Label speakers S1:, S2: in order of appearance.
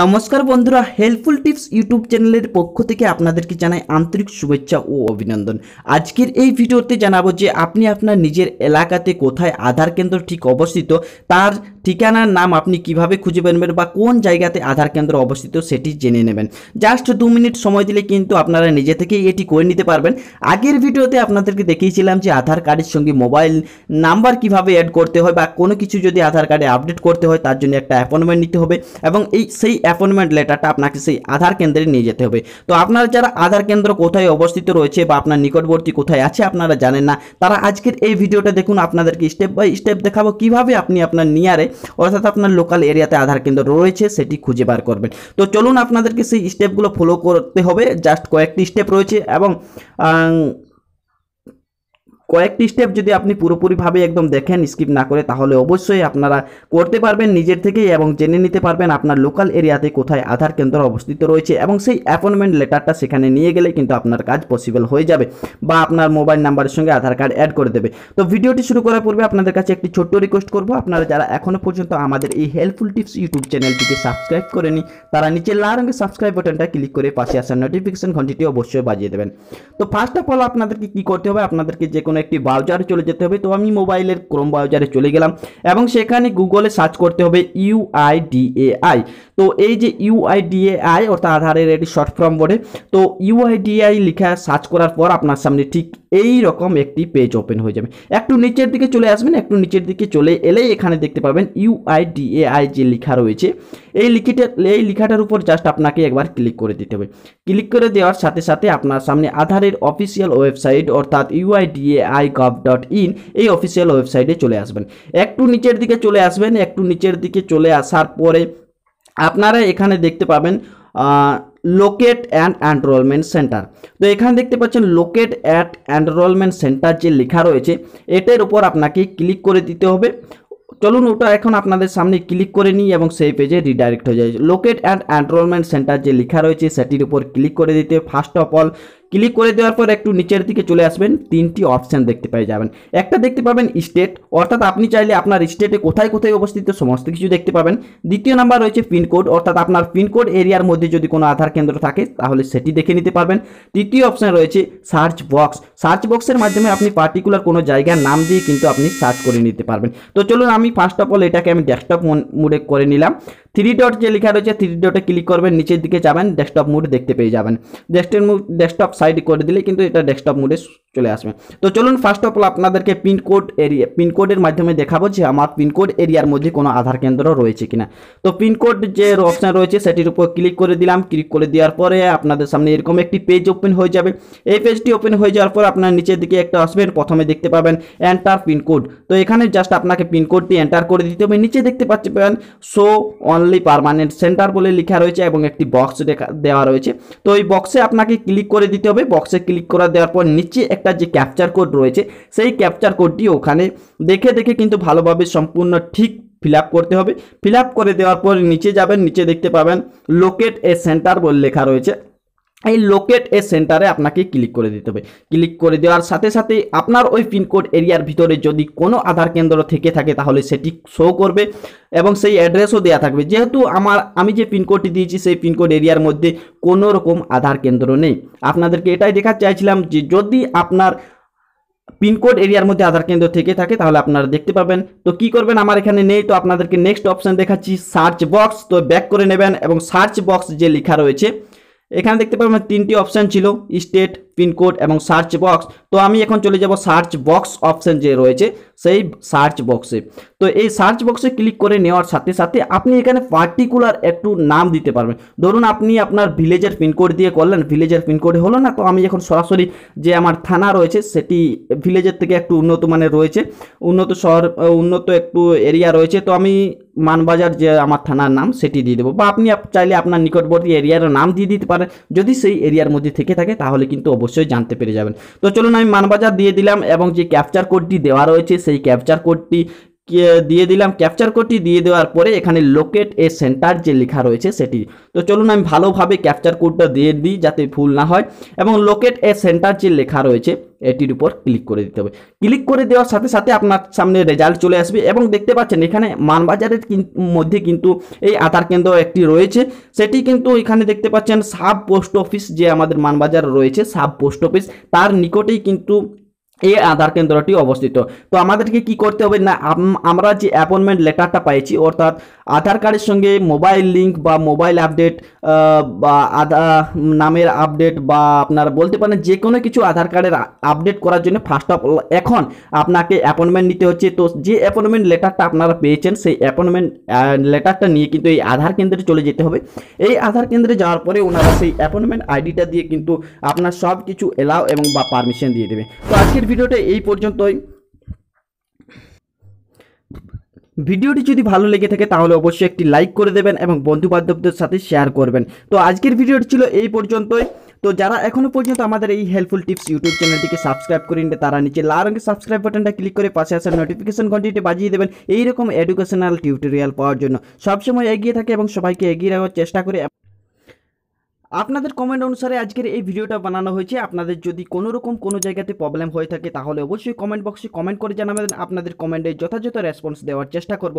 S1: নমস্কার বন্ধুরা helpful tips YouTube চ্যানেলের পক্ষ থেকে আপনাদেরকে জানাই আন্তরিক শুভেচ্ছা ও অভিনন্দন আজকের এই ভিডিওতে জানাবো যে আপনি আপনার নিজের এলাকাতে কোথায় আধার কেন্দ্র ঠিক অবস্থিত তার ঠিকানার নাম আপনি কিভাবে খুঁজে বেরবেন বা কোন জায়গাতে আধার কেন্দ্র অবস্থিত সেটি জেনে নেবেন জাস্ট দু মিনিট সময় দিলে কিন্তু আপনারা নিজে থেকেই এটি করে নিতে পারবেন আগের ভিডিওতে আপনাদেরকে দেখিয়েছিলাম যে আধার কার্ডের সঙ্গে মোবাইল নাম্বার কিভাবে অ্যাড করতে হয় বা কোনো কিছু যদি আধার কার্ডে আপডেট করতে হয় তার জন্য একটা অ্যাপয়েন্টমেন্ট নিতে হবে এবং এই সেই সেই অ্যাপয়েন্টমেন্ট লেটারটা আপনাকে সেই আধার কেন্দ্রে নিয়ে যেতে হবে তো আপনারা যারা আধার কেন্দ্র কোথায় অবস্থিত রয়েছে বা আপনার নিকটবর্তী কোথায় আছে আপনারা জানেন না তারা আজকের এই ভিডিওটা দেখুন আপনাদেরকে স্টেপ বাই স্টেপ দেখাবো কিভাবে আপনি আপনার নিয়ারে অর্থাৎ আপনার লোকাল এরিয়াতে আধার কেন্দ্র রয়েছে সেটি খুঁজে বার করবেন তো চলুন আপনাদেরকে সেই স্টেপগুলো ফলো করতে হবে জাস্ট কয়েকটি স্টেপ রয়েছে এবং কয়েকটি স্টেপ যদি আপনি পুরোপুরিভাবে একদম দেখেন স্কিপ না করে তাহলে অবশ্যই আপনারা করতে পারবেন নিজের থেকেই এবং জেনে নিতে পারবেন আপনার লোকাল এরিয়াতে কোথায় আধার কেন্দ্র অবস্থিত রয়েছে এবং সেই অ্যাপয়েন্টমেন্ট লেটারটা সেখানে নিয়ে গেলে কিন্তু আপনার কাজ পসিবল হয়ে যাবে বা আপনার মোবাইল নাম্বারের সঙ্গে আধার কার্ড অ্যাড করে দেবে তো ভিডিওটি শুরু করার পূর্বে আপনাদের কাছে একটি ছোট্ট রিকোয়েস্ট করবো আপনারা যারা এখনও পর্যন্ত আমাদের এই হেল্পফুল টিপস ইউটিউব চ্যানেলটিকে সাবস্ক্রাইব করেনি তারা নিচে লাল রঙের সাবস্ক্রাইব বাটনটা ক্লিক করে পাশে আসার নোটিফিকেশন ঘন্টিটি অবশ্যই বাজিয়ে দেবেন তো ফার্স্ট অফ অল আপনাদেরকে কী করতে হবে আপনাদেরকে যে কোনো একটি ব্রাউজারে চলে যেতে হবে তো আমি মোবাইলের ক্রোম ব্রাউজারে চলে গেলাম এবং সেখানে গুগলে সার্চ করতে হবে ইউআইডিএআই তো এই যে ইউআইডিএআই অর্থাৎ আধারের এটি শর্ট ফর্ম বলে তো আই লিখা সার্চ করার পর আপনার সামনে ঠিক এই রকম একটি পেজ ওপেন হয়ে যাবে একটু নিচের দিকে চলে আসবেন একটু নিচের দিকে চলে এলেই এখানে দেখতে পাবেন ইউআইডিএআই যে লেখা রয়েছে এই লিখিটা এই লেখাটার উপর জাস্ট আপনাকে একবার ক্লিক করে দিতে হবে ক্লিক করে দেওয়ার সাথে সাথে আপনার সামনে আধারের অফিসিয়াল ওয়েবসাইট অর্থাৎ ইউআইডিএআই গভ ডট ইন এই অফিসিয়াল ওয়েবসাইটে চলে আসবেন একটু নিচের দিকে চলে আসবেন একটু নিচের দিকে চলে আসার পরে আপনারা এখানে দেখতে পাবেন লোকেট অ্যান্ড এনরোলমেন্ট সেন্টার তো এখানে দেখতে পাচ্ছেন লোকেট অ্যাট এনরোলমেন্ট সেন্টার যে লেখা রয়েছে এটার উপর আপনাকে ক্লিক করে দিতে হবে চলুন ওটা এখন আপনাদের সামনে ক্লিক করে নিই এবং সেই পেজে রিডাইরেক্ট হয়ে যায় লোকেট অ্যান্ড এনরোলমেন্ট সেন্টার যে লেখা রয়েছে সেটির উপর ক্লিক করে দিতে ফার্স্ট অফ অল ক্লিক করে দেওয়ার পর একটু নিচের দিকে চলে আসবেন তিনটি অপশান দেখতে পেয়ে যাবেন একটা দেখতে পাবেন স্টেট অর্থাৎ আপনি চাইলে আপনার স্টেটে কোথায় কোথায় অবস্থিত সমস্ত কিছু দেখতে পাবেন দ্বিতীয় নাম্বার রয়েছে পিনকোড অর্থাৎ আপনার পিনকোড এরিয়ার মধ্যে যদি কোনো আধার কেন্দ্র থাকে তাহলে সেটি দেখে নিতে পারবেন তৃতীয় অপশান রয়েছে সার্চ বক্স সার্চ বক্সের মাধ্যমে আপনি পার্টিকুলার কোনো জায়গার নাম দিয়ে কিন্তু আপনি সার্চ করে নিতে পারবেন তো চলুন আমি ফার্স্ট অফ অল এটাকে আমি ডেস্কটপ মোডে করে নিলাম থ্রি ডট যে লেখা রয়েছে থ্রি ডটে ক্লিক করবেন নিচের দিকে যাবেন ডেস্কটপ মুড দেখতে পেয়ে যাবেন ডেস্কটপ মুড ডেস্কটপ সাইড করে দিলে কিন্তু এটা ডেস্কটপ মুডে চলে আসবে তো চলুন ফার্স্ট অফ অল আপনাদেরকে পিনকোড এরিয়া পিনকোডের মাধ্যমে দেখাবো যে আমার পিনকোড এরিয়ার মধ্যে কোনো আধার কেন্দ্র রয়েছে কিনা তো পিনকোড যে অপশান রয়েছে সেটির উপর ক্লিক করে দিলাম ক্লিক করে দেওয়ার পরে আপনাদের সামনে এরকম একটি পেজ ওপেন হয়ে যাবে এই পেজটি ওপেন হয়ে যাওয়ার পর আপনার নিচের দিকে একটা আসবেন প্রথমে দেখতে পাবেন এন্টার পিনকোড তো এখানে জাস্ট আপনাকে পিনকোডটি এন্টার করে দিতে হবে নিচে দেখতে পাচ্ছি পাবেন শো অনলি পারমানেন্ট সেন্টার বলে লেখা রয়েছে এবং একটি বক্স দেওয়া রয়েছে তো ওই বক্সে আপনাকে ক্লিক করে দিতে হবে বক্সে ক্লিক করে দেওয়ার পর নিচে একটা যে ক্যাপচার কোড রয়েছে সেই ক্যাপচার কোডটি ওখানে দেখে দেখে কিন্তু ভালোভাবে সম্পূর্ণ ঠিক ফিল করতে হবে ফিল করে দেওয়ার পর নিচে যাবেন নিচে দেখতে পাবেন লোকেট এ সেন্টার বলে লেখা রয়েছে এই লোকেট এ সেন্টারে আপনাকে ক্লিক করে দিতে হবে ক্লিক করে দেওয়ার সাথে সাথে আপনার ওই পিনকোড এরিয়ার ভিতরে যদি কোনো আধার কেন্দ্র থেকে থাকে তাহলে সেটি শো করবে এবং সেই অ্যাড্রেসও দেওয়া থাকবে যেহেতু আমার আমি যে পিনকোডটি দিয়েছি সেই পিনকোড এরিয়ার মধ্যে কোনো রকম আধার কেন্দ্র নেই আপনাদেরকে এটাই দেখা চাইছিলাম যে যদি আপনার পিনকোড এরিয়ার মধ্যে আধার কেন্দ্র থেকে থাকে তাহলে আপনারা দেখতে পাবেন তো কি করবেন আমার এখানে নেই তো আপনাদেরকে নেক্সট অপশান দেখাচ্ছি সার্চ বক্স তো ব্যাক করে নেবেন এবং সার্চ বক্স যে লেখা রয়েছে এখানে দেখতে পাবো তিনটি অপশান ছিল স্টেট পিনকোড এবং সার্চ বক্স তো আমি এখন চলে যাব সার্চ বক্স অপশান যে রয়েছে সেই সার্চ বক্সে তো এই সার্চ বক্সে ক্লিক করে নেওয়ার সাথে সাথে আপনি এখানে পার্টিকুলার একটু নাম দিতে পারবেন ধরুন আপনি আপনার ভিলেজের পিনকোড দিয়ে করলেন ভিলেজের পিনকোড হলো না তো আমি এখন সরাসরি যে আমার থানা রয়েছে সেটি ভিলেজের থেকে একটু উন্নত মানের রয়েছে উন্নত শহর উন্নত একটু এরিয়া রয়েছে তো আমি মানবাজার যে আমার থানার নাম সেটি দিয়ে দেবো বা আপনি চাইলে আপনার নিকটবর্তী এরিয়ার নাম দিয়ে দিতে পারেন যদি সেই এরিয়ার মধ্যে থেকে থাকে তাহলে কিন্তু অবশ্যই জানতে পেরে যাবেন তো চলুন আমি মানবাজার দিয়ে দিলাম এবং যে ক্যাপচার কোডটি দেওয়া রয়েছে সেই ক্যাপচার কোডটি দিয়ে দিলাম ক্যাপচার কোডটি দিয়ে দেওয়ার পরে এখানে লোকেট এ সেন্টার যে লেখা রয়েছে সেটি তো চলুন আমি ভালোভাবে ক্যাপচার কোডটা দিয়ে দিই যাতে ভুল না হয় এবং লোকেট এ সেন্টার যে লেখা রয়েছে এটির উপর ক্লিক করে দিতে হবে ক্লিক করে দেওয়ার সাথে সাথে আপনার সামনে রেজাল্ট চলে আসবে এবং দেখতে পাচ্ছেন এখানে মানবাজারের মধ্যে কিন্তু এই আধার কেন্দ্র একটি রয়েছে সেটি কিন্তু এখানে দেখতে পাচ্ছেন সাব পোস্ট অফিস যে আমাদের মানবাজার রয়েছে সাব পোস্ট অফিস তার নিকটেই কিন্তু এই আধার কেন্দ্রটি অবস্থিত তো আমাদেরকে কি করতে হবে না আমরা যে অ্যাপয়েন্টমেন্ট লেটারটা পাইছি অর্থাৎ আধার কার্ডের সঙ্গে মোবাইল লিঙ্ক বা মোবাইল আপডেট বা আধা নামের আপডেট বা আপনারা বলতে পারেন যে কোনো কিছু আধার কার্ডের আপডেট করার জন্য ফার্স্ট অফ অল এখন আপনাকে অ্যাপয়েন্টমেন্ট নিতে হচ্ছে তো যে অ্যাপয়েন্টমেন্ট লেটারটা আপনারা পেয়েছেন সেই অ্যাপয়েন্টমেন্ট লেটারটা নিয়ে কিন্তু এই আধার কেন্দ্রে চলে যেতে হবে এই আধার কেন্দ্রে যাওয়ার পরে ওনারা সেই অ্যাপয়েন্টমেন্ট আইডিটা দিয়ে কিন্তু আপনার সব কিছু এলাও এবং বা পারমিশন দিয়ে দেবে তো আজকের ভিডিওটা এই পর্যন্তই ভিডিওটি যদি ভালো লেগে থাকে তাহলে অবশ্যই একটি লাইক করে দেবেন এবং বন্ধুবান্ধবদের সাথে শেয়ার করবেন তো আজকের ভিডিওটি ছিল এই পর্যন্তই তো যারা এখনও পর্যন্ত আমাদের এই হেল্পফুল টিপস ইউটিউব চ্যানেলটিকে সাবস্ক্রাইব করে নিতে তারা নিচে লাল রঙের সাবস্ক্রাইব বাটনটা ক্লিক করে পাশে আসা নোটিফিকেশন ঘন্টিটি বাজিয়ে দেবেন এইরকম এডুকেশনাল টিউটোরিয়াল পাওয়ার জন্য সবসময় এগিয়ে থাকে এবং সবাইকে এগিয়ে রাখার চেষ্টা করে আপনাদের কমেন্ট অনুসারে আজকের এই ভিডিওটা বানানো হয়েছে আপনাদের যদি কোনো রকম কোনো জায়গাতে প্রবলেম হয়ে থাকে তাহলে অবশ্যই কমেন্ট বক্সে কমেন্ট করে জানাবেন আপনাদের কমেন্টে যথাযথ রেসপন্স দেওয়ার চেষ্টা করব